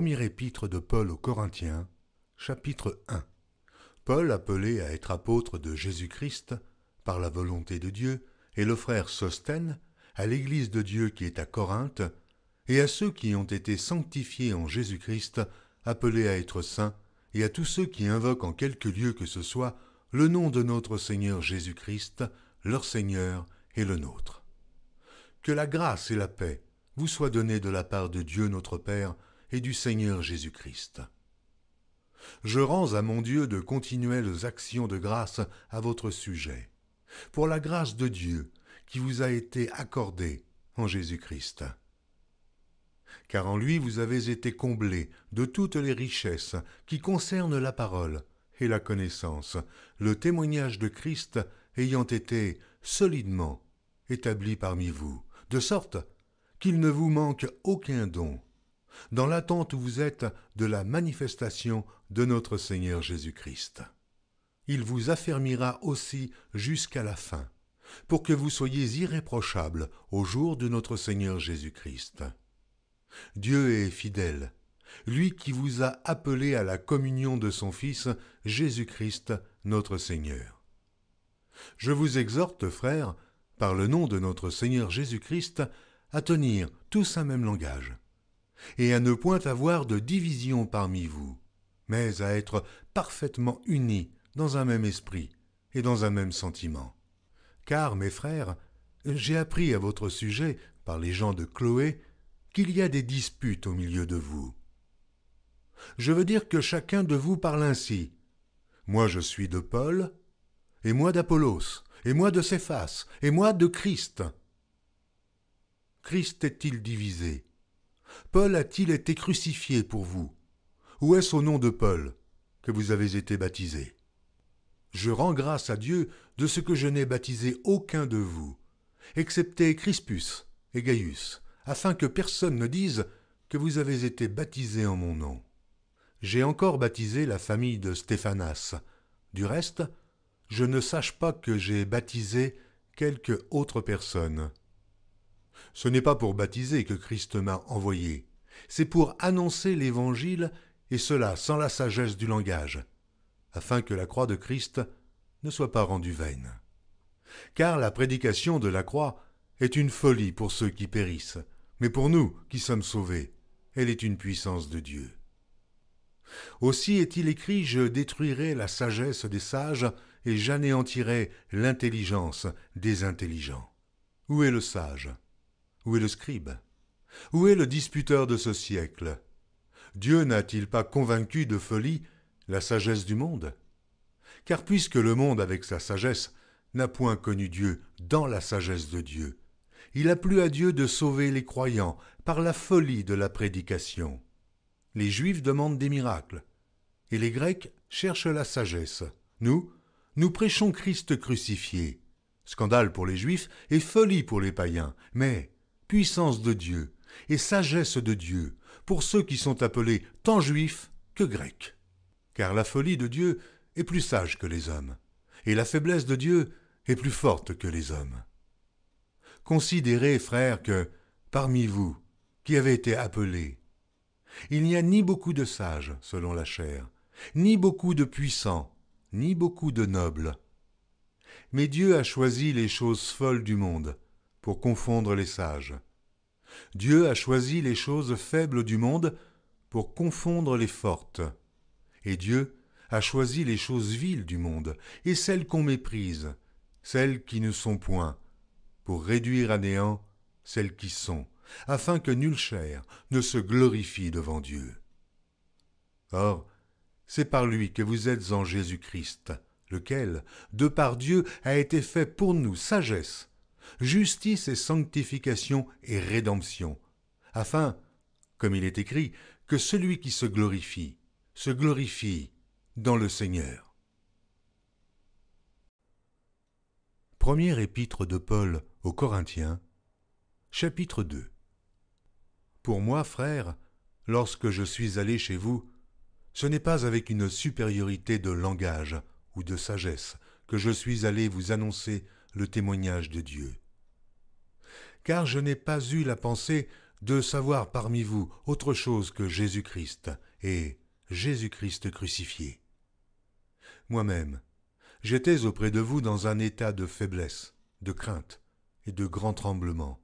première épître de Paul aux Corinthiens, chapitre 1. Paul, appelé à être apôtre de Jésus-Christ par la volonté de Dieu, et le frère Sostène, à l'Église de Dieu qui est à Corinthe, et à ceux qui ont été sanctifiés en Jésus-Christ, appelés à être saints, et à tous ceux qui invoquent en quelque lieu que ce soit le nom de notre Seigneur Jésus-Christ, leur Seigneur et le nôtre. Que la grâce et la paix vous soient données de la part de Dieu notre Père, et du Seigneur Jésus-Christ. Je rends à mon Dieu de continuelles actions de grâce à votre sujet, pour la grâce de Dieu qui vous a été accordée en Jésus-Christ. Car en lui vous avez été comblés de toutes les richesses qui concernent la parole et la connaissance, le témoignage de Christ ayant été solidement établi parmi vous, de sorte qu'il ne vous manque aucun don dans l'attente où vous êtes de la manifestation de notre Seigneur Jésus-Christ. Il vous affermira aussi jusqu'à la fin, pour que vous soyez irréprochables au jour de notre Seigneur Jésus-Christ. Dieu est fidèle, lui qui vous a appelé à la communion de son Fils, Jésus-Christ, notre Seigneur. Je vous exhorte, frères, par le nom de notre Seigneur Jésus-Christ, à tenir tous un même langage, et à ne point avoir de division parmi vous, mais à être parfaitement unis dans un même esprit et dans un même sentiment. Car, mes frères, j'ai appris à votre sujet, par les gens de Chloé, qu'il y a des disputes au milieu de vous. Je veux dire que chacun de vous parle ainsi. Moi je suis de Paul, et moi d'Apollos, et moi de Céphas, et moi de Christ. Christ est-il divisé Paul a-t-il été crucifié pour vous Ou est-ce au nom de Paul que vous avez été baptisé Je rends grâce à Dieu de ce que je n'ai baptisé aucun de vous, excepté Crispus et Gaius, afin que personne ne dise que vous avez été baptisés en mon nom. J'ai encore baptisé la famille de Stéphanas. Du reste, je ne sache pas que j'ai baptisé quelque autre personne. Ce n'est pas pour baptiser que Christ m'a envoyé, c'est pour annoncer l'Évangile, et cela sans la sagesse du langage, afin que la croix de Christ ne soit pas rendue vaine. Car la prédication de la croix est une folie pour ceux qui périssent, mais pour nous qui sommes sauvés, elle est une puissance de Dieu. Aussi est-il écrit Je détruirai la sagesse des sages et j'anéantirai l'intelligence des intelligents. Où est le sage où est le scribe Où est le disputeur de ce siècle Dieu n'a-t-il pas convaincu de folie la sagesse du monde Car puisque le monde, avec sa sagesse, n'a point connu Dieu dans la sagesse de Dieu, il a plu à Dieu de sauver les croyants par la folie de la prédication. Les Juifs demandent des miracles, et les Grecs cherchent la sagesse. Nous, nous prêchons Christ crucifié. Scandale pour les Juifs et folie pour les païens, mais puissance de Dieu et sagesse de Dieu pour ceux qui sont appelés tant juifs que grecs. Car la folie de Dieu est plus sage que les hommes, et la faiblesse de Dieu est plus forte que les hommes. Considérez, frères, que, parmi vous, qui avez été appelés, il n'y a ni beaucoup de sages, selon la chair, ni beaucoup de puissants, ni beaucoup de nobles. Mais Dieu a choisi les choses folles du monde pour confondre les sages. Dieu a choisi les choses faibles du monde pour confondre les fortes. Et Dieu a choisi les choses viles du monde, et celles qu'on méprise, celles qui ne sont point, pour réduire à néant celles qui sont, afin que nulle chair ne se glorifie devant Dieu. Or, c'est par lui que vous êtes en Jésus-Christ, lequel, de par Dieu, a été fait pour nous sagesse, justice et sanctification et rédemption, afin, comme il est écrit, que celui qui se glorifie, se glorifie dans le Seigneur. Premier épître de Paul aux Corinthiens, chapitre 2 Pour moi, frères, lorsque je suis allé chez vous, ce n'est pas avec une supériorité de langage ou de sagesse que je suis allé vous annoncer le témoignage de Dieu car je n'ai pas eu la pensée de savoir parmi vous autre chose que Jésus-Christ et Jésus-Christ crucifié. Moi-même, j'étais auprès de vous dans un état de faiblesse, de crainte et de grand tremblement.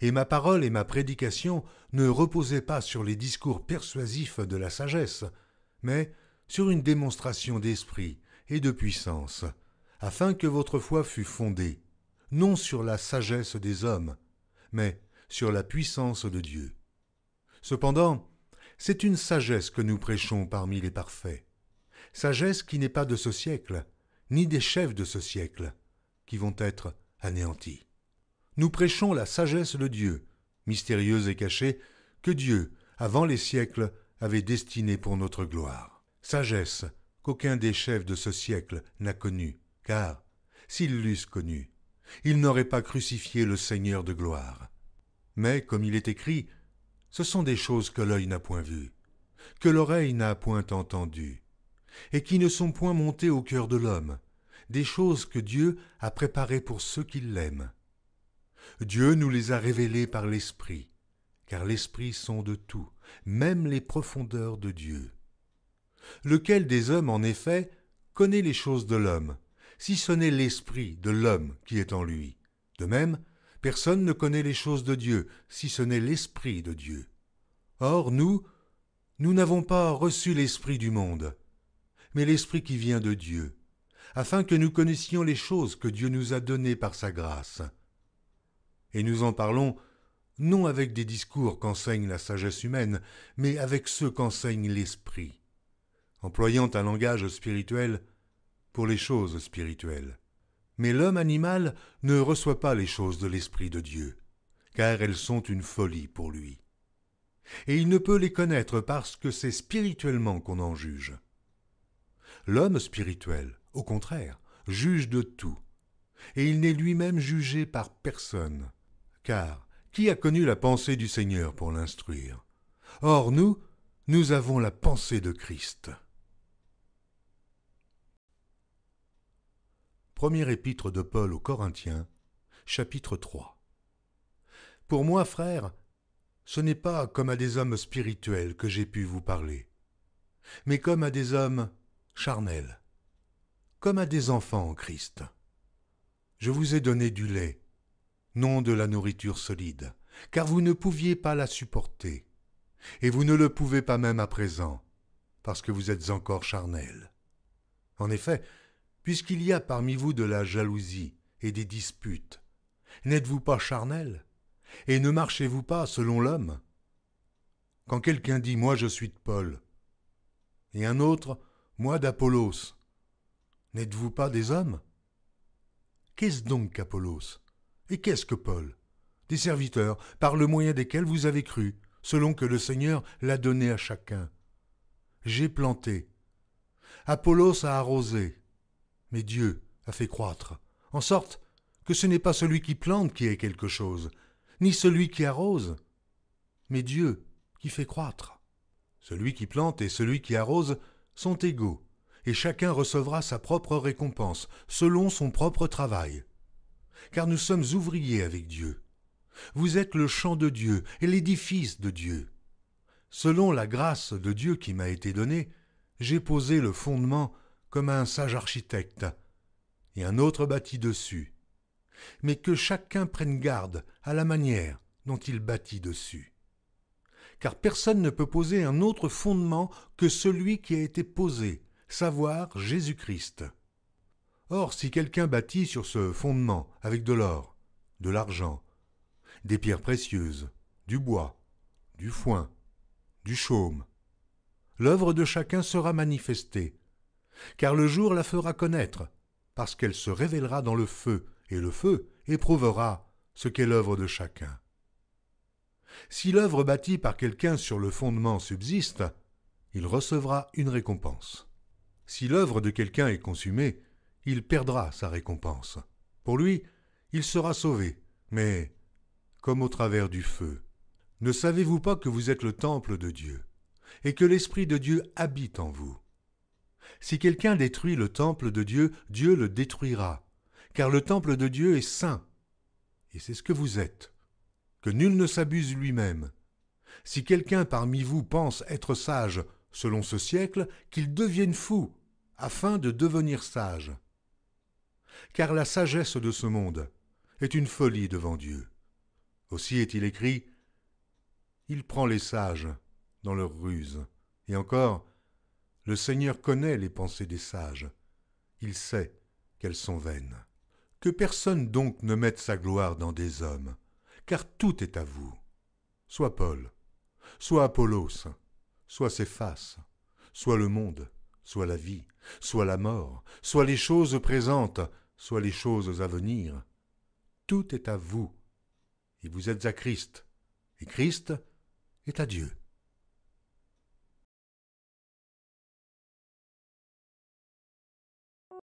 Et ma parole et ma prédication ne reposaient pas sur les discours persuasifs de la sagesse, mais sur une démonstration d'esprit et de puissance, afin que votre foi fût fondée, non sur la sagesse des hommes, mais sur la puissance de Dieu. Cependant, c'est une sagesse que nous prêchons parmi les parfaits, sagesse qui n'est pas de ce siècle, ni des chefs de ce siècle, qui vont être anéantis. Nous prêchons la sagesse de Dieu, mystérieuse et cachée, que Dieu, avant les siècles, avait destinée pour notre gloire. Sagesse qu'aucun des chefs de ce siècle n'a connue, car, s'ils l'eussent connue, il n'aurait pas crucifié le Seigneur de gloire. Mais, comme il est écrit, ce sont des choses que l'œil n'a point vues, que l'oreille n'a point entendues, et qui ne sont point montées au cœur de l'homme, des choses que Dieu a préparées pour ceux qui l'aiment. Dieu nous les a révélées par l'Esprit, car l'Esprit de tout, même les profondeurs de Dieu. Lequel des hommes, en effet, connaît les choses de l'homme, si ce n'est l'esprit de l'homme qui est en lui. De même, personne ne connaît les choses de Dieu, si ce n'est l'esprit de Dieu. Or, nous, nous n'avons pas reçu l'esprit du monde, mais l'esprit qui vient de Dieu, afin que nous connaissions les choses que Dieu nous a données par sa grâce. Et nous en parlons non avec des discours qu'enseigne la sagesse humaine, mais avec ceux qu'enseigne l'esprit. Employant un langage spirituel, pour les choses spirituelles. Mais l'homme animal ne reçoit pas les choses de l'Esprit de Dieu, car elles sont une folie pour lui. Et il ne peut les connaître parce que c'est spirituellement qu'on en juge. L'homme spirituel, au contraire, juge de tout, et il n'est lui-même jugé par personne, car qui a connu la pensée du Seigneur pour l'instruire Or nous, nous avons la pensée de Christ. 1er épître de Paul aux Corinthiens, chapitre 3. Pour moi, frère, ce n'est pas comme à des hommes spirituels que j'ai pu vous parler, mais comme à des hommes charnels, comme à des enfants en Christ. Je vous ai donné du lait, non de la nourriture solide, car vous ne pouviez pas la supporter, et vous ne le pouvez pas même à présent, parce que vous êtes encore charnels. En effet, puisqu'il y a parmi vous de la jalousie et des disputes, n'êtes-vous pas charnel Et ne marchez-vous pas selon l'homme Quand quelqu'un dit Moi je suis de Paul, et un autre Moi d'Apollos, n'êtes-vous pas des hommes Qu'est-ce donc qu'Apollos Et qu'est-ce que Paul Des serviteurs, par le moyen desquels vous avez cru, selon que le Seigneur l'a donné à chacun. J'ai planté. Apollos a arrosé, mais Dieu a fait croître, en sorte que ce n'est pas celui qui plante qui est quelque chose, ni celui qui arrose, mais Dieu qui fait croître. Celui qui plante et celui qui arrose sont égaux, et chacun recevra sa propre récompense, selon son propre travail. Car nous sommes ouvriers avec Dieu. Vous êtes le champ de Dieu et l'édifice de Dieu. Selon la grâce de Dieu qui m'a été donnée, j'ai posé le fondement comme un sage architecte, et un autre bâtit dessus, mais que chacun prenne garde à la manière dont il bâtit dessus. Car personne ne peut poser un autre fondement que celui qui a été posé, savoir Jésus-Christ. Or, si quelqu'un bâtit sur ce fondement avec de l'or, de l'argent, des pierres précieuses, du bois, du foin, du chaume, l'œuvre de chacun sera manifestée, car le jour la fera connaître, parce qu'elle se révélera dans le feu, et le feu éprouvera ce qu'est l'œuvre de chacun. Si l'œuvre bâtie par quelqu'un sur le fondement subsiste, il recevra une récompense. Si l'œuvre de quelqu'un est consumée, il perdra sa récompense. Pour lui, il sera sauvé, mais comme au travers du feu. Ne savez-vous pas que vous êtes le temple de Dieu, et que l'Esprit de Dieu habite en vous si quelqu'un détruit le temple de Dieu, Dieu le détruira, car le temple de Dieu est saint. Et c'est ce que vous êtes. Que nul ne s'abuse lui-même. Si quelqu'un parmi vous pense être sage selon ce siècle, qu'il devienne fou, afin de devenir sage. Car la sagesse de ce monde est une folie devant Dieu. Aussi est-il écrit Il prend les sages dans leur ruse. Et encore, le Seigneur connaît les pensées des sages, il sait qu'elles sont vaines. Que personne donc ne mette sa gloire dans des hommes, car tout est à vous, soit Paul, soit Apollos, soit ses faces, soit le monde, soit la vie, soit la mort, soit les choses présentes, soit les choses à venir. Tout est à vous, et vous êtes à Christ, et Christ est à Dieu.